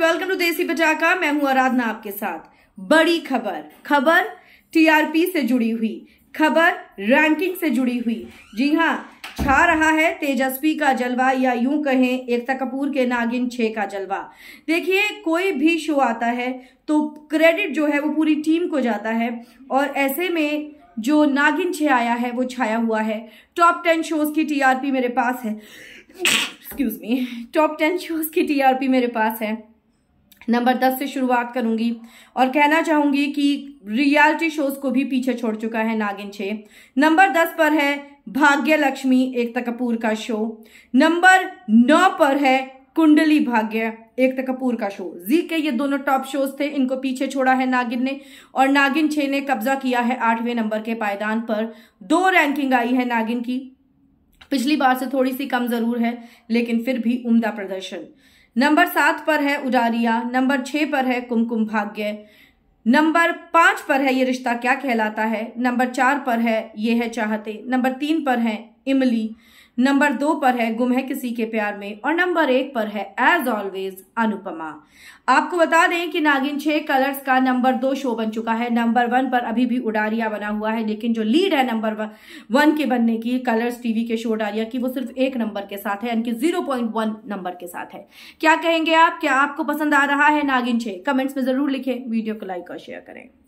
welcome to देसी पटाखा मैं हूं आराधना आपके साथ बड़ी खबर खबर टीआरपी से जुड़ी हुई खबर रैंकिंग से जुड़ी हुई जी हां छा रहा है तेजस्वी का जलवा या यूं कहें एकता कपूर के नागिन छे का जलवा देखिए कोई भी शो आता है तो क्रेडिट जो है वो पूरी टीम को जाता है और ऐसे में जो नागिन छे आया है वो छाया हुआ है टॉप टेन शोज की टीआरपी मेरे पास है excuse me top ten shows की टीआरपी मेरे पास है नंबर दस से शुरुआत करूंगी और कहना चाहूंगी कि रियलिटी शोज को भी पीछे छोड़ चुका है नागिन छे नंबर दस पर है भाग्य लक्ष्मी एकता कपूर का शो नंबर नौ पर है कुंडली भाग्य एकता कपूर का शो जी के ये दोनों टॉप शोज थे इनको पीछे छोड़ा है नागिन ने और नागिन छे ने कब्जा किया है आठवें नंबर के पायदान पर दो रैंकिंग आई है नागिन की पिछली बार से थोड़ी सी कम जरूर है लेकिन फिर भी उमदा प्रदर्शन नंबर सात पर है उदारिया नंबर छह पर है कुमकुम भाग्य नंबर पांच पर है ये रिश्ता क्या कहलाता है नंबर चार पर है ये है चाहते नंबर तीन पर है इमली नंबर दो पर है गुम है किसी के प्यार में और नंबर एक पर है एज ऑलवेज अनुपमा आपको बता दें कि नागिन छह कलर्स का नंबर दो शो बन चुका है नंबर वन पर अभी भी उडारिया बना हुआ है लेकिन जो लीड है नंबर वन के बनने की कलर्स टीवी के शो उडारिया की वो सिर्फ एक नंबर के साथ है यानी कि जीरो पॉइंट वन नंबर के साथ है क्या कहेंगे आप क्या आपको पसंद आ रहा है नागिन छे कमेंट्स में जरूर लिखें वीडियो को लाइक और शेयर करें